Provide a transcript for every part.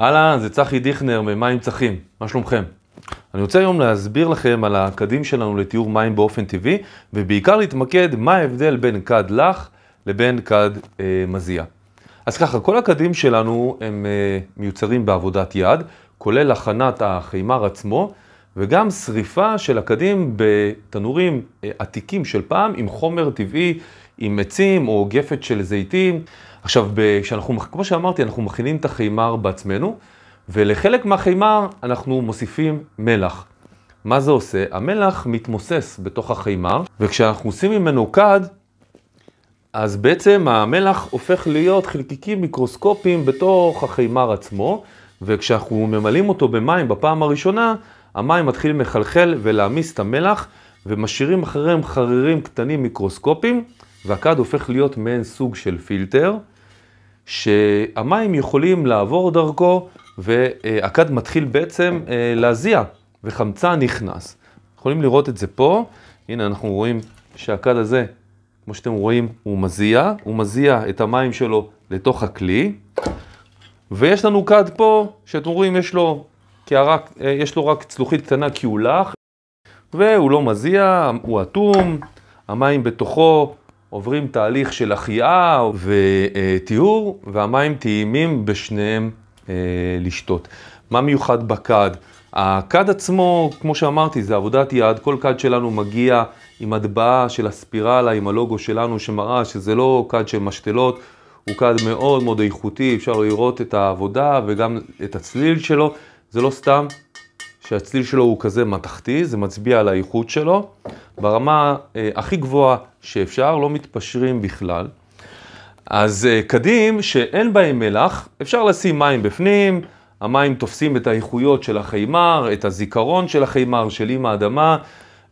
אהלן, זה צחי דיכנר ממים צחים, מה שלומכם? אני רוצה היום להסביר לכם על הכדים שלנו לתיאור מים באופן טבעי, ובעיקר להתמקד מה ההבדל בין כד לח לבין כד אה, מזיע. אז ככה, כל הכדים שלנו הם אה, מיוצרים בעבודת יד, כולל הכנת החימר עצמו, וגם שריפה של הכדים בתנורים אה, עתיקים של פעם עם חומר טבעי עם עצים או גפת של זיתים. עכשיו, כשאנחנו, כמו שאמרתי, אנחנו מכינים את החימר בעצמנו, ולחלק מהחימר אנחנו מוסיפים מלח. מה זה עושה? המלח מתמוסס בתוך החימר, וכשאנחנו עושים ממנו כד, אז בעצם המלח הופך להיות חלקיקים מיקרוסקופיים בתוך החימר עצמו, וכשאנחנו ממלאים אותו במים בפעם הראשונה, המים מתחילים לחלחל ולהעמיס את המלח, ומשאירים אחריהם חרירים קטנים מיקרוסקופיים. והכד הופך להיות מעין סוג של פילטר, שהמים יכולים לעבור דרכו, והכד מתחיל בעצם אה, להזיע, וחמצה נכנס. יכולים לראות את זה פה, הנה אנחנו רואים שהכד הזה, כמו שאתם רואים, הוא מזיע, הוא מזיע את המים שלו לתוך הכלי, ויש לנו כד פה, שאתם רואים, יש לו, כערה, אה, יש לו רק צלוחית קטנה כי הוא לח, והוא לא מזיע, הוא אטום, המים בתוכו עוברים תהליך של החייאה וטיהור, והמים טעימים בשניהם אה, לשתות. מה מיוחד בכד? הכד עצמו, כמו שאמרתי, זה עבודת יד, כל כד שלנו מגיע עם הטבעה של הספירלה, עם הלוגו שלנו, שמראה שזה לא כד של משתלות, הוא כד מאוד מאוד איכותי, אפשר לראות את העבודה וגם את הצליל שלו, זה לא סתם שהצליל שלו הוא כזה מתכתי, זה מצביע על האיכות שלו, ברמה אה, הכי גבוהה שאפשר, לא מתפשרים בכלל. אז אה, קדים שאין בהם מלח, אפשר לשים מים בפנים, המים תופסים את האיכויות של החיימר, את הזיכרון של החיימר, של אימא האדמה,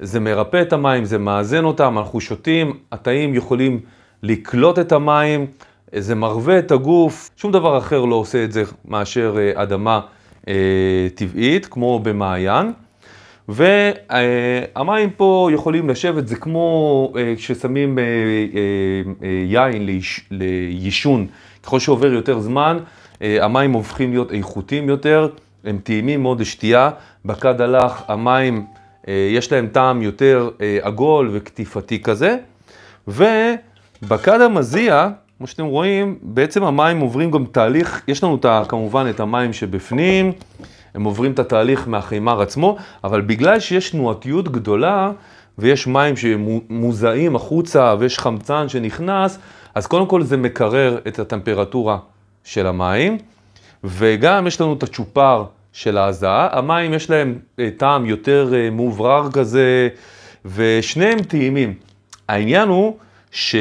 זה מרפא את המים, זה מאזן אותם, אנחנו שותים, התאים יכולים לקלוט את המים, זה מרווה את הגוף, שום דבר אחר לא עושה את זה מאשר אה, אדמה. אה, טבעית, כמו במעיין. והמים פה יכולים לשבת, זה כמו אה, כששמים אה, יין ליישון, ככל שעובר יותר זמן, המים הופכים להיות איכותיים יותר, הם טעימים מאוד לשתייה, בקד הלך, המים יש להם טעם יותר עגול וקטיפתי כזה, ובקד המזיע כמו שאתם רואים, בעצם המים עוברים גם תהליך, יש לנו את, כמובן את המים שבפנים, הם עוברים את התהליך מהחימר עצמו, אבל בגלל שיש תנועתיות גדולה ויש מים שמוזעים החוצה ויש חמצן שנכנס, אז קודם כל זה מקרר את הטמפרטורה של המים, וגם יש לנו את הצ'ופר של ההזעה, המים יש להם אה, טעם יותר אה, מוברר כזה, ושניהם טעימים. העניין הוא ש...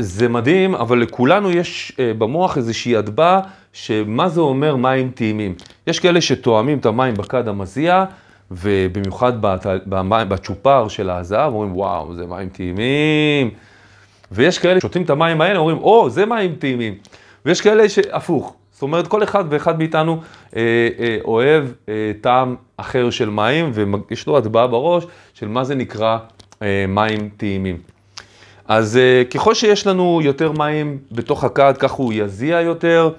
זה מדהים, אבל לכולנו יש אה, במוח איזושהי הדבעה, שמה זה אומר מים טעימים. יש כאלה שתואמים את המים בכד המזיע, ובמיוחד בצ'ופר של הזהב, אומרים, וואו, זה מים טעימים. ויש כאלה ששותים את המים האלה, אומרים, או, זה מים טעימים. ויש כאלה שהפוך. זאת אומרת, כל אחד ואחד מאיתנו אה, אה, אוהב אה, טעם אחר של מים, ויש לו הטבעה בראש של מה זה נקרא אה, מים טעימים. אז אה, ככל שיש לנו יותר מים בתוך הכד, כך הוא יזיע יותר,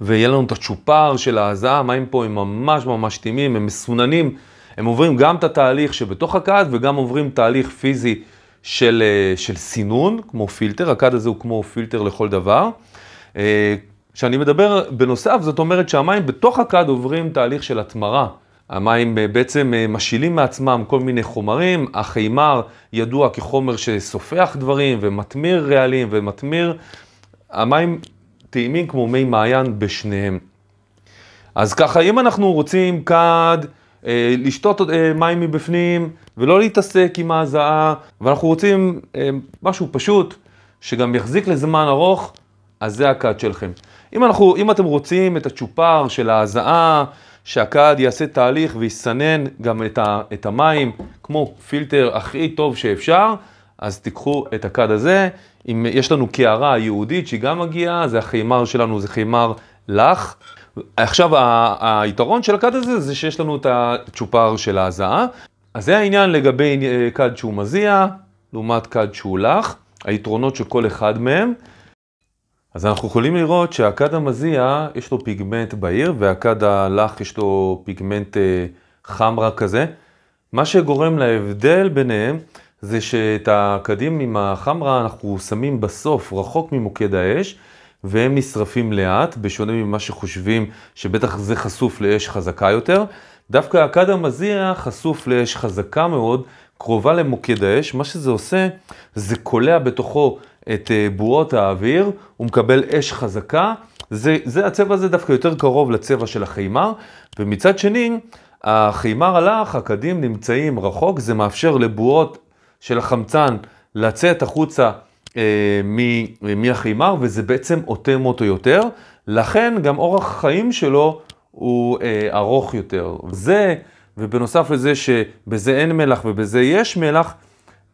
ויהיה לנו את הצ'ופר של ההזעה, המים פה הם ממש ממש טעימים, הם מסוננים, הם עוברים גם את התהליך שבתוך הכד וגם עוברים תהליך פיזי של, אה, של סינון, כמו פילטר, הכד הזה הוא כמו פילטר לכל דבר. אה, כשאני מדבר בנוסף, זאת אומרת שהמים בתוך הכד עוברים תהליך של התמרה. המים אה, בעצם אה, משילים מעצמם כל מיני חומרים, החימר ידוע כחומר שסופח דברים ומטמיר רעלים ומטמיר, המים טעימים כמו מי מעיין בשניהם. אז ככה, אם אנחנו רוצים כד אה, לשתות אה, מים מבפנים ולא להתעסק עם ההזעה, ואנחנו רוצים אה, משהו פשוט, שגם יחזיק לזמן ארוך, אז זה הכד שלכם. אם, אנחנו, אם אתם רוצים את הצ'ופר של ההזעה, שהקד יעשה תהליך ויסנן גם את, ה, את המים כמו פילטר הכי טוב שאפשר, אז תיקחו את הקד הזה. אם יש לנו קערה יהודית שהיא גם מגיעה, זה החימר שלנו, זה חימר לך. עכשיו, היתרון של הקד הזה זה שיש לנו את הצ'ופר של ההזעה. אז זה העניין לגבי קד אה, שהוא מזיע, לעומת קד שהוא לך, היתרונות של כל אחד מהם. אז אנחנו יכולים לראות שהכד המזיע יש לו פיגמנט בהיר והכד הלך יש לו פיגמנט חמרה אה, כזה. מה שגורם להבדל ביניהם זה שאת הכדים עם החמרה אנחנו שמים בסוף רחוק ממוקד האש והם נשרפים לאט, בשונה ממה שחושבים שבטח זה חשוף לאש חזקה יותר. דווקא הכד המזיע חשוף לאש חזקה מאוד, קרובה למוקד האש, מה שזה עושה זה קולע בתוכו את אה, בועות האוויר, הוא מקבל אש חזקה. זה, זה הצבע הזה דווקא יותר קרוב לצבע של החימר, ומצד שני, החימר הלך, הקדים נמצאים רחוק, זה מאפשר לבועות של החמצן לצאת החוצה אה, מ, מהחימר, וזה בעצם אוטם אותו יותר. לכן גם אורח החיים שלו הוא אה, ארוך יותר. זה, ובנוסף לזה שבזה אין מלח ובזה יש מלח,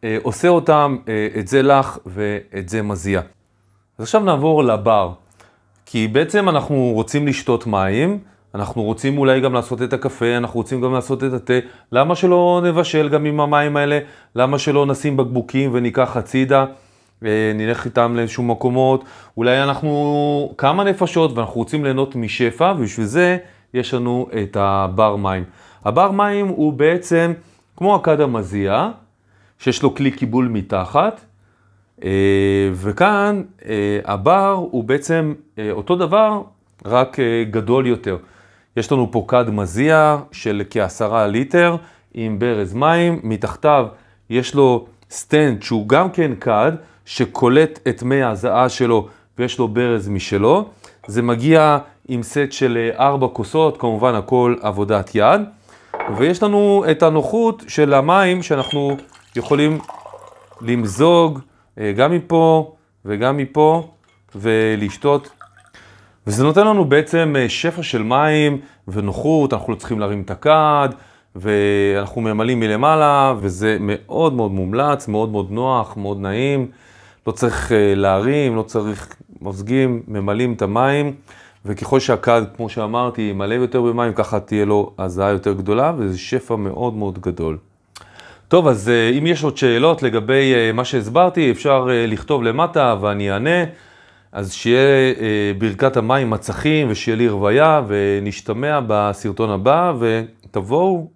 אה, עושה אותם, אה, את זה לך ואת זה מזיע. אז עכשיו נעבור לבר, כי בעצם אנחנו רוצים לשתות מים, אנחנו רוצים אולי גם לעשות את הקפה, אנחנו רוצים גם לעשות את התה, למה שלא נבשל גם עם המים האלה? למה שלא נשים בקבוקים וניקח הצידה? אה, נלך איתם לאיזשהו מקומות, אולי אנחנו כמה נפשות ואנחנו רוצים ליהנות משפע, ובשביל זה יש לנו את הבר מים. הבר מים הוא בעצם כמו הכד המזיע, שיש לו כלי קיבול מתחת, אה, וכאן אה, הבר הוא בעצם אה, אותו דבר, רק גדול יותר. יש לנו פה כד מזיע של כעשרה ליטר עם ברז מים, מתחתיו יש לו סטנד שהוא גם כן כד, שקולט את מי ההזעה שלו ויש לו ברז משלו. זה מגיע עם סט של ארבע כוסות, כמובן הכל עבודת יד. ויש לנו את הנוחות של המים שאנחנו יכולים למזוג אה, גם מפה וגם מפה ולשתות. וזה נותן לנו בעצם אה, שפע של מים ונוחות, אנחנו לא צריכים להרים את הכד, ואנחנו ממלאים מלמעלה, וזה מאוד מאוד מומלץ, מאוד מאוד נוח, מאוד נעים. לא צריך אה, להרים, לא צריך מוזגים, ממלאים את המים, וככל שהכד, כמו שאמרתי, ימלא יותר במים, ככה תהיה לו הזעה יותר גדולה, וזה שפע מאוד מאוד גדול. טוב, אז אה, אם יש עוד שאלות לגבי אה, מה שהסברתי, אפשר אה, לכתוב למטה ואני אענה. אז שיהיה ברכת המים מצחים ושיהיה לי רוויה, ונשתמע בסרטון הבא, ותבואו